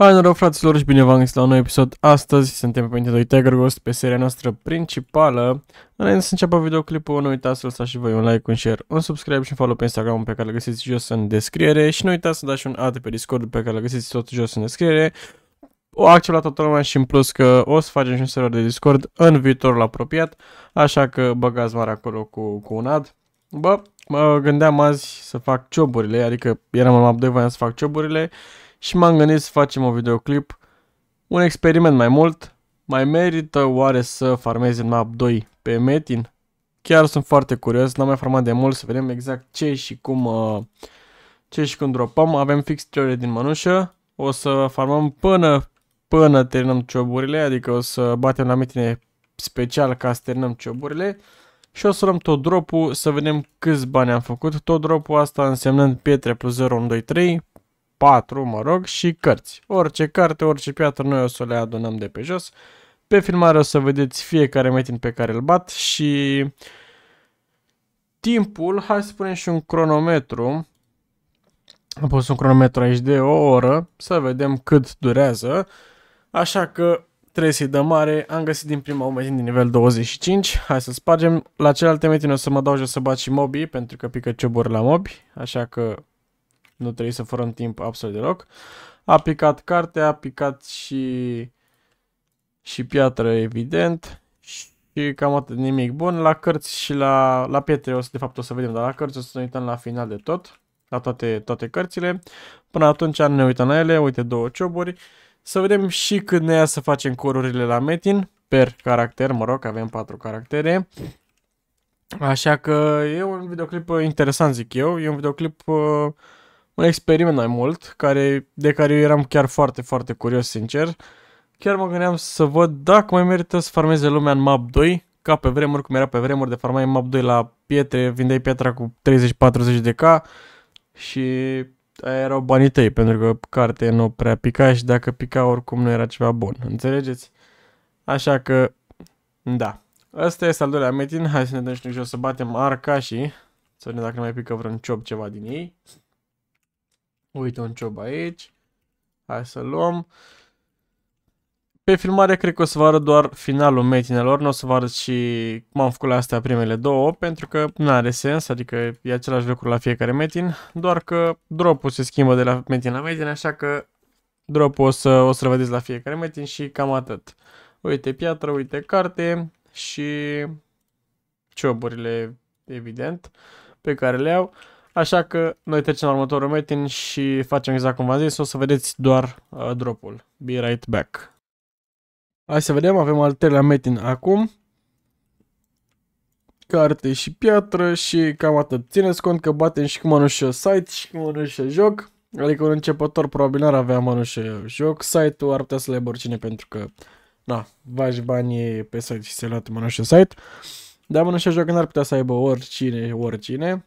Hai noroc fraților și bine v-am găsit la un nou episod. Astăzi suntem pe 2 Tegrgost, pe seria noastră principală. Înainte să înceapă videoclipul, nu uitați să lăsați și voi un like, un share, un subscribe și un follow pe Instagram pe care îl găsiți jos în descriere și nu uitați să dați un ad pe Discord pe care îl găsiți tot jos în descriere. O accept la toată lumea și în plus că o să facem și un server de Discord în viitorul apropiat, așa că băgați mare acolo cu, cu un ad. Bă, mă gândeam azi să fac cioburile, adică eram în map 2, voiam să fac cioburile și m-am gândit să facem un videoclip, un experiment mai mult, mai merită oare să farmezi în map 2 pe Metin? Chiar sunt foarte curios, n-am mai farmat de mult să vedem exact ce și cum uh, ce și cum dropăm. Avem fix 3 ore din mănușă, o să farmăm până până terminăm cioburile, adică o să batem la metin special ca să terminăm cioburile și o să luăm tot dropul să vedem câți bani am făcut. Tot dropul asta însemnând pietre plus 0, 1, 2, 3, 4, mă rog, și cărți. Orice carte, orice piatră, noi o să le adunăm de pe jos. Pe filmare o să vedeți fiecare metin pe care îl bat și timpul, hai să punem și un cronometru. Am pus un cronometru aici de o oră, să vedem cât durează. Așa că trebuie să-i dăm mare. Am găsit din prima un metin de nivel 25. Hai să spargem. La celelalte metin o să mă dau jos să bat și mobii, pentru că pică cioburi la mobi. Așa că nu trebuie să furăm timp absolut deloc. A picat cartea, a picat și, și piatră, evident, și cam atât, nimic bun. La cărți și la, la pietre, o să, de fapt o să vedem, dar la cărți o să ne uităm la final de tot, la toate, toate cărțile. Până atunci ne uităm la ele, uite două cioburi. Să vedem și cât ne ia să facem corurile la Metin, per caracter, mă rog, avem patru caractere. Așa că e un videoclip interesant, zic eu. E un videoclip uh, un experiment mai mult, care, de care eu eram chiar foarte, foarte curios, sincer. Chiar mă gândeam să văd dacă mai merită să farmeze lumea în map 2, ca pe vremuri, cum era pe vremuri de farmai în map 2 la pietre, vindeai pietra cu 30-40 de K și aia erau banii tăi, pentru că carte nu prea pica și dacă pica oricum nu era ceva bun, înțelegeți? Așa că, da. Asta este al doilea metin, hai să ne dăm și noi jos să batem arcașii, să vedem dacă nu mai pică vreun ciop ceva din ei. Uite un ciob aici. Hai să luăm. Pe filmare cred că o să vă arăt doar finalul metinelor, nu o să vă arăt și cum am făcut la astea primele două, pentru că nu are sens, adică e același lucru la fiecare metin, doar că dropul se schimbă de la metin la metin, așa că dropul o să, o să vedeți la fiecare metin și cam atât. Uite piatră, uite carte și cioburile, evident, pe care le au. Așa că noi trecem la următorul meeting și facem exact cum v-am zis, o să vedeți doar uh, dropul. Be right back. Hai să vedem, avem al treilea meeting acum. Carte și piatră și cam atât. Țineți cont că batem și cu mănușă site și cu mănușă joc. Adică un începător probabil n-ar avea mănușă joc. Site-ul ar putea să le oricine pentru că na, vași banii pe site și se luat mănușă site. Dar mănușă joc n-ar putea să aibă oricine, oricine.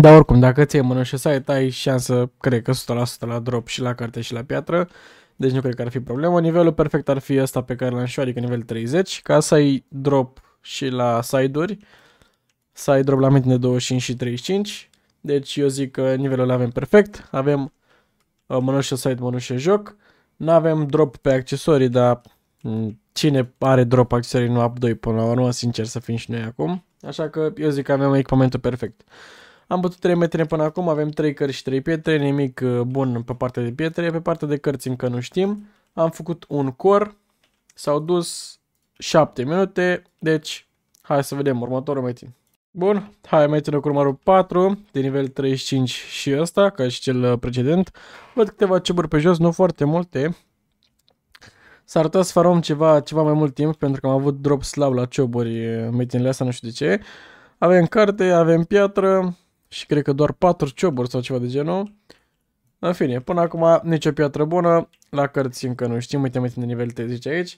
Dar oricum, dacă ți-ai mână și site, ai șansă, cred că 100% la drop și la carte și la piatră. Deci nu cred că ar fi problemă. Nivelul perfect ar fi ăsta pe care l-am și eu, adică nivel 30, ca să ai drop și la side-uri, să ai drop la de 25 și 35. Deci eu zic că nivelul avem perfect, avem uh, mănușă site, mănușă joc. Nu avem drop pe accesorii, dar mm, cine are drop accesorii nu up 2 până la urmă, sincer să fim și noi acum. Așa că eu zic că avem echipamentul perfect. Am bătut 3 metri până acum, avem 3 cărți și 3 pietre, nimic uh, bun pe partea de pietre, pe partea de cărți încă nu știm. Am făcut un cor, s-au dus 7 minute, deci hai să vedem următorul metin. Bun, hai metinul cu numărul 4, de nivel 35 și ăsta, ca și cel uh, precedent. Văd câteva ceburi pe jos, nu foarte multe. S-ar putea să farăm ceva, ceva mai mult timp, pentru că am avut drop slab la cioburi uh, metinile astea, nu știu de ce. Avem carte, avem piatră, și cred că doar 4 cioburi sau ceva de genul. În fine, până acum nicio piatră bună, la cărți încă nu știm, uite mai de nivel 30 aici.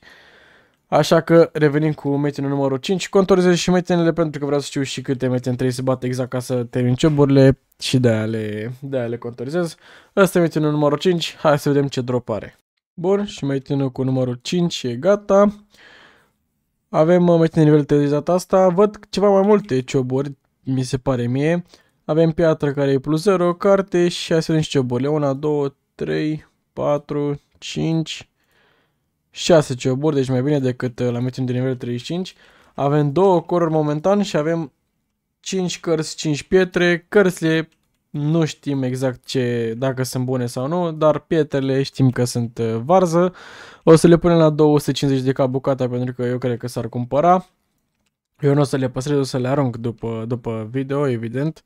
Așa că revenim cu metinul numărul 5, contorizez și metinele pentru că vreau să știu și câte metin trebuie să bat exact ca să termin cioburile și de-aia le, de le contorizez. Asta e metinul numărul 5, hai să vedem ce drop are. Bun, și metinul cu numărul 5 e gata. Avem uh, metinul nivel 30 asta, văd ceva mai multe cioburi, mi se pare mie. Avem piatră care e plus 0, carte și hai să vedem și ciobori. 1, 2, 3, 4, 5, 6 cioburi, deci mai bine decât uh, la metin de nivel 35. Avem două coruri momentan și avem 5 cărți, 5 pietre. Cărțile nu știm exact ce, dacă sunt bune sau nu, dar pietrele știm că sunt uh, varză. O să le punem la 250 de ca bucata pentru că eu cred că s-ar cumpăra. Eu nu o să le păstrez, o să le arunc după, după video, evident,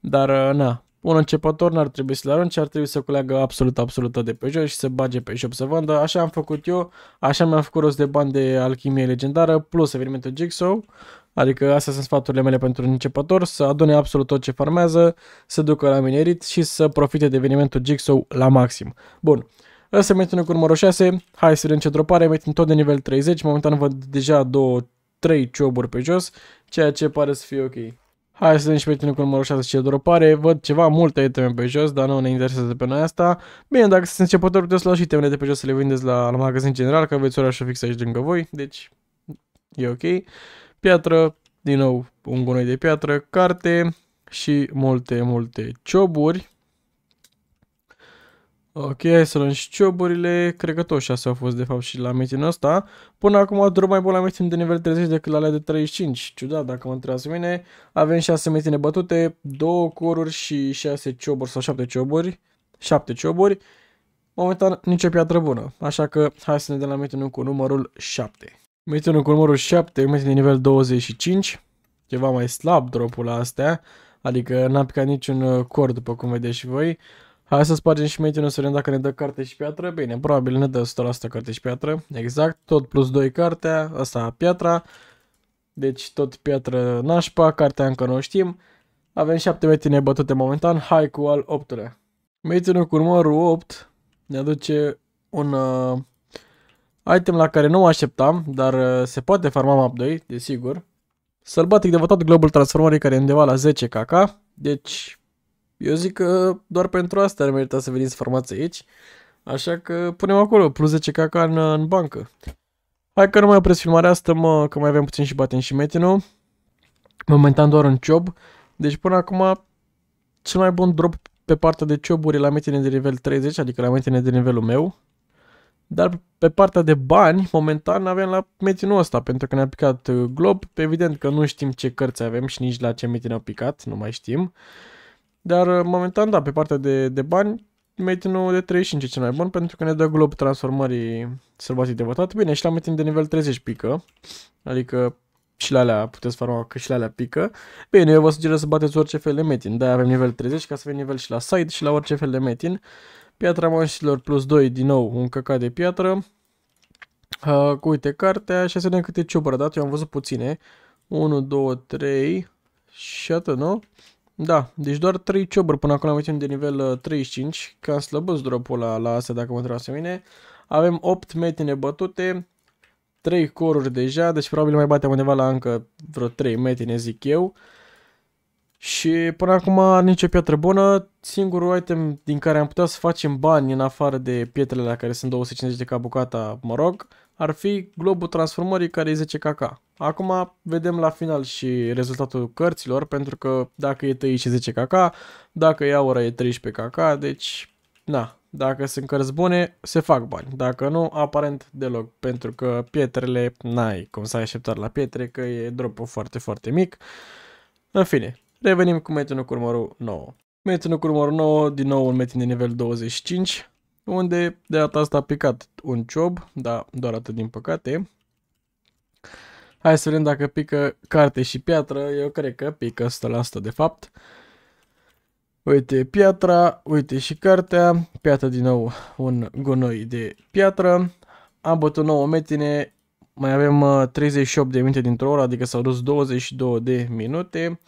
dar uh, na, un începător n-ar trebui să le arunce, ar trebui să culeagă absolut absolut de pe jos și să bage pe shop să vândă. Așa am făcut eu, așa mi-am făcut rost de bani de alchimie legendară plus evenimentul Jigsaw. Adică astea sunt sfaturile mele pentru un începător, să adune absolut tot ce farmează, să ducă la minerit și să profite de evenimentul Jigsaw la maxim. Bun, Ăsta mergem cu numărul 6, hai să vedem ce dropare, mai tot de nivel 30, momentan văd deja două 3 cioburi pe jos, ceea ce pare să fie ok. Hai să vedem și pe tine cu numărul 6 ce dropare. Văd ceva multe iteme pe jos, dar nu ne interesează pe noi asta. Bine, dacă sunt începători, puteți lua și temele de pe jos să le vindeți la, la magazin general, că aveți orașul fix aici lângă voi, deci e ok. Piatră, din nou un gunoi de piatră, carte și multe, multe cioburi. Ok, hai să luăm și cioburile. Cred că tot 6 au fost de fapt și la meeting ăsta. Până acum drum mai bun la meeting de nivel 30 decât la alea de 35. Ciudat dacă mă întrebați mine. Avem 6 meeting bătute, 2 coruri și 6 cioburi sau 7 cioburi. 7 cioburi. Momentan nicio piatră bună. Așa că hai să ne dăm la meeting cu numărul 7. Meeting cu numărul 7, meeting de nivel 25. Ceva mai slab dropul astea. Adică n-am picat niciun uh, cor după cum vedeți și voi. Hai să spargem și metinul să vedem dacă ne dă carte și piatră. Bine, probabil ne dă 100% carte și piatră. Exact, tot plus 2 cartea, asta piatra. Deci tot piatră nașpa, cartea încă nu o știm. Avem 7 metri nebătute momentan, hai cu al 8-lea. Metinul cu numărul 8 ne aduce un uh, item la care nu mă așteptam, dar uh, se poate farma map 2, desigur. Sălbatic de votat globul transformării care e undeva la 10 kk, deci eu zic că doar pentru asta ar merita să veniți formați aici, așa că punem acolo plus 10 caca în, în bancă. Hai că nu mai opresc filmarea asta, mă, că mai avem puțin și batem și metinu. Momentan doar un job, deci până acum cel mai bun drop pe partea de cioburi la metine de nivel 30, adică la metine de nivelul meu. Dar pe partea de bani, momentan avem la metinul ăsta, pentru că ne-a picat uh, Glob. Evident că nu știm ce cărți avem și nici la ce metin a picat, nu mai știm. Dar uh, momentan, da, pe partea de, de bani, mate nu de 35 e cel mai bun pentru că ne dă glob transformării sălbatic de votat. Bine, și la mate de nivel 30 pică, adică și la alea puteți farma că și la alea pică. Bine, eu vă sugerez să bateți orice fel de metin, de avem nivel 30 ca să avem nivel și la side și la orice fel de metin. Piatra manșilor plus 2, din nou, un căcat de piatră. Uh, uite cartea și să vedem câte cioburi dat, eu am văzut puține. 1, 2, 3, atât nu? Da, deci doar 3 cioburi până acum am de nivel 35, uh, că am slăbăs dropul la, la asta dacă mă întrebați mine. Avem 8 metine bătute, 3 coruri deja, deci probabil mai batem undeva la încă vreo 3 metine zic eu. Și până acum nicio piatră bună, singurul item din care am putea să facem bani în afară de pietrele la care sunt 250 de ca bucata, mă rog, ar fi globul transformării care e 10 kk. Acum vedem la final și rezultatul cărților, pentru că dacă e tăi și 10 kk, dacă e aura e 13 kk, deci na, dacă sunt cărți bune, se fac bani. Dacă nu, aparent deloc, pentru că pietrele, n-ai cum să ai așteptat la pietre, că e drop foarte, foarte mic. În fine, revenim cu metinul cu numărul 9. Metinul cu numărul 9, din nou un metin de nivel 25, unde de data asta a picat un ciob, dar doar atât din păcate. Hai să vedem dacă pică carte și piatră, eu cred că pică asta la asta de fapt. Uite piatra, uite și cartea, piatra din nou un gunoi de piatră. Am bătut 9 metine, mai avem 38 uh, de minute dintr-o oră, adică s-au dus 22 de minute.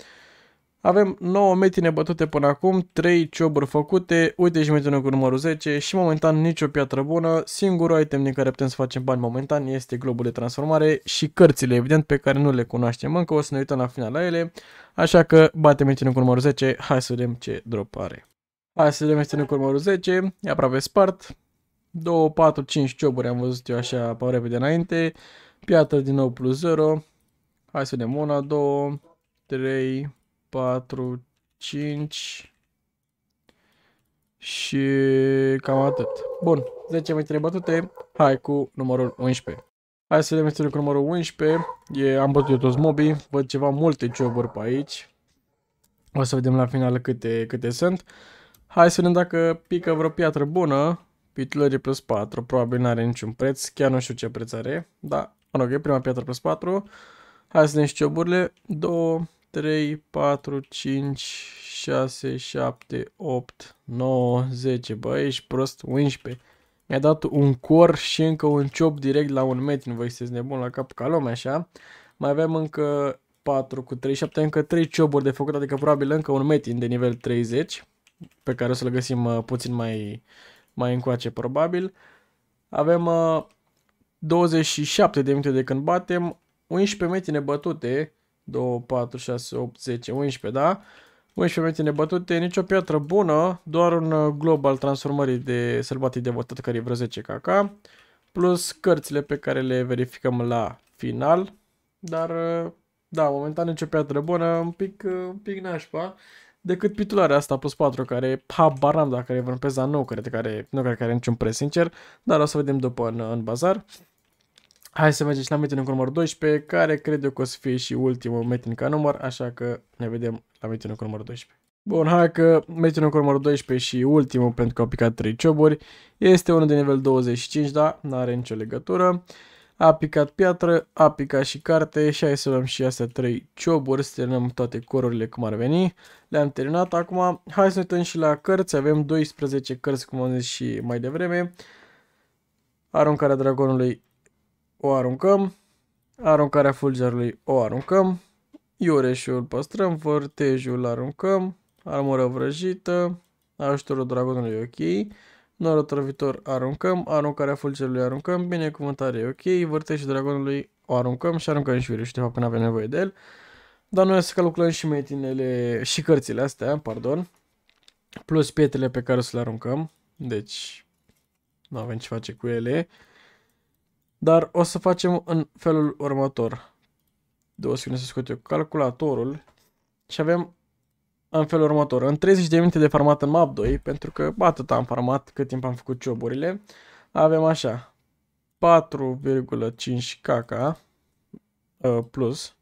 Avem 9 meti nebătute până acum, 3 cioburi făcute, uite și metinul cu numărul 10 și momentan nicio piatră bună. Singurul item din care putem să facem bani momentan este globul de transformare și cărțile, evident, pe care nu le cunoaștem încă, o să ne uităm la final la ele. Așa că batem metinul cu numărul 10, hai să vedem ce drop are. Hai să vedem metinul cu numărul 10, e aproape spart. 2, 4, 5 cioburi am văzut eu așa pe repede înainte. Piatră din nou plus 0. Hai să vedem 1, 2, 3, 4, 5 și cam atât. Bun, 10 metri bătute, hai cu numărul 11. Hai să vedem este cu numărul 11, e, am bătut eu toți mobii, văd ceva multe joburi pe aici. O să vedem la final câte, câte sunt. Hai să vedem dacă pică vreo piatră bună. Pitlări plus 4, probabil n-are niciun preț, chiar nu știu ce preț are, dar mă rog, e prima piatră plus 4. Hai să vedem și cioburile, 2, 3, 4, 5, 6, 7, 8, 9, 10. Bă, ești prost, 11. Mi-a dat un cor și încă un ciop direct la un metru. Nu vă sunteți nebun la cap ca lume, așa. Mai avem încă 4 cu 3, 7, încă 3 cioburi de făcut, adică probabil încă un metin de nivel 30, pe care o să-l găsim uh, puțin mai, mai încoace probabil. Avem uh, 27 de minute de când batem, 11 metine bătute, 2, 4, 6, 8, 10, 11, da? 11 metri nebătute, nicio piatră bună, doar un uh, glob al transformării de sălbatic de votat care e vreo 10 kk, plus cărțile pe care le verificăm la final, dar uh, da, momentan nicio piatră bună, un pic, uh, un pic nașpa, decât pitularea asta plus 4, care e n-am dacă e vreun peza nou, cred, că are, nu cred că are niciun preț sincer, dar o să vedem după în, în bazar. Hai să mergem și la meeting cu numărul 12, care cred eu că o să fie și ultimul meeting ca număr, așa că ne vedem la meeting cu numărul 12. Bun, hai că meeting cu numărul 12 și ultimul, pentru că au picat 3 cioburi, este unul de nivel 25, da, nu are nicio legătură. A picat piatră, a picat și carte și hai să luăm și astea 3 cioburi, să terminăm toate corurile cum ar veni. Le-am terminat acum, hai să ne uităm și la cărți, avem 12 cărți, cum am zis și mai devreme. Aruncarea dragonului o aruncăm, aruncarea fulgerului o aruncăm, iureșul îl păstrăm, vârtejul îl aruncăm, armură vrăjită, ajutorul dragonului ok, norul trăvitor aruncăm, aruncarea fulgerului aruncăm, binecuvântare ok, vârtejul dragonului o aruncăm și aruncăm și iureșul, de fapt nu avem nevoie de el. Dar noi o să calculăm și metinele și cărțile astea, pardon, plus pietrele pe care o să le aruncăm, deci nu avem ce face cu ele. Dar o să facem în felul următor. Două secunde să scot eu calculatorul. Și avem în felul următor. În 30 de minute de farmat în map 2, pentru că atât am farmat cât timp am făcut cioburile, avem așa 4,5 kk uh, plus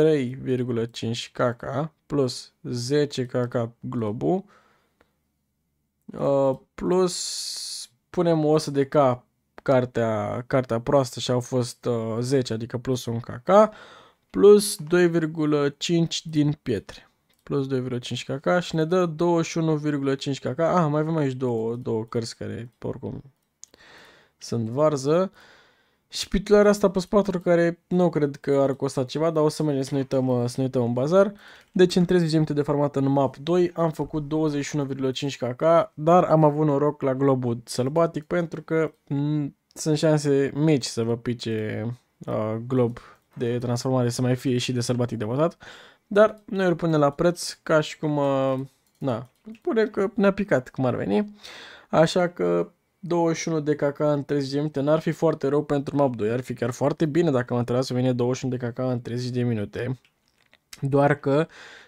3,5 kk plus 10 kk globul plus punem 100 de k cartea, cartea proastă și au fost uh, 10, adică plus un kk, plus 2,5 din pietre. Plus 2,5 kk și ne dă 21,5 kk. Ah, mai avem aici două, două cărți care oricum sunt varză. Uh, și pitulara asta pe 4 care nu cred că ar costa ceva, dar o să mergem să ne uităm, uh, să ne uităm în bazar. Deci în 30 minute de format în map 2 am făcut 21,5 kk, dar am avut noroc la globul sălbatic pentru că mm, sunt șanse mici să vă pice uh, glob de transformare să mai fie și de sălbatic de votat. Dar noi îl punem la preț ca și cum, uh, na, pune că ne-a picat cum ar veni. Așa că 21 de KK în 30 de minute n-ar fi foarte rău pentru map 2, ar fi chiar foarte bine dacă mă întreba să vine 21 de KK în 30 de minute. Doar că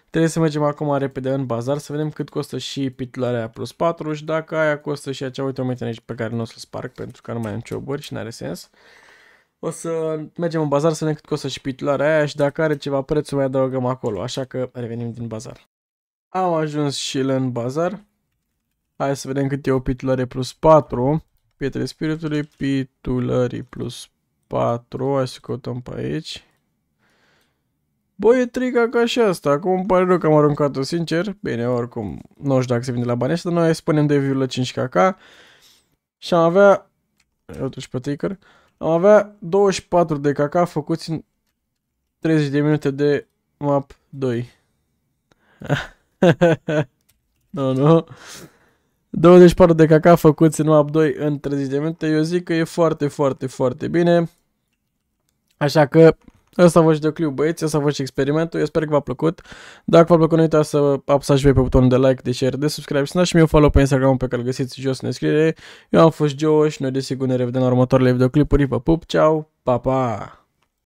trebuie să mergem acum repede în bazar să vedem cât costă și pitularea plus 4 și dacă aia costă și acea uite o aici pe care nu o să sparg pentru că nu mai am cioburi și n-are sens. O să mergem în bazar să vedem cât costă și pitularea aia și dacă are ceva preț mai adăugăm acolo, așa că revenim din bazar. Am ajuns și în bazar. Hai să vedem cât e o pitulare plus 4. Pietre spiritului, pitulării plus 4. Hai să căutăm pe aici. Bă, e trica ca și asta. Acum îmi pare rău că am aruncat-o, sincer. Bine, oricum, nu știu dacă se vinde la bani dar noi spunem de 2,5kk. Și am avea... Totuși pe ticker. Am avea 24 de kk făcuți în 30 de minute de map 2. nu, nu. 24 de caca făcuți în map 2 în 30 de minute. Eu zic că e foarte, foarte, foarte bine. Așa că vă a fost videoclipul băieți, Ăsta a fost experimentul, eu sper că v-a plăcut. Dacă v-a plăcut, nu uitați să apăsați pe butonul de like, de share, de subscribe și și mie follow pe Instagram pe care îl găsiți jos în descriere. Eu am fost Joe și noi desigur ne revedem la următoarele videoclipuri. Vă pup, ceau, pa, pa!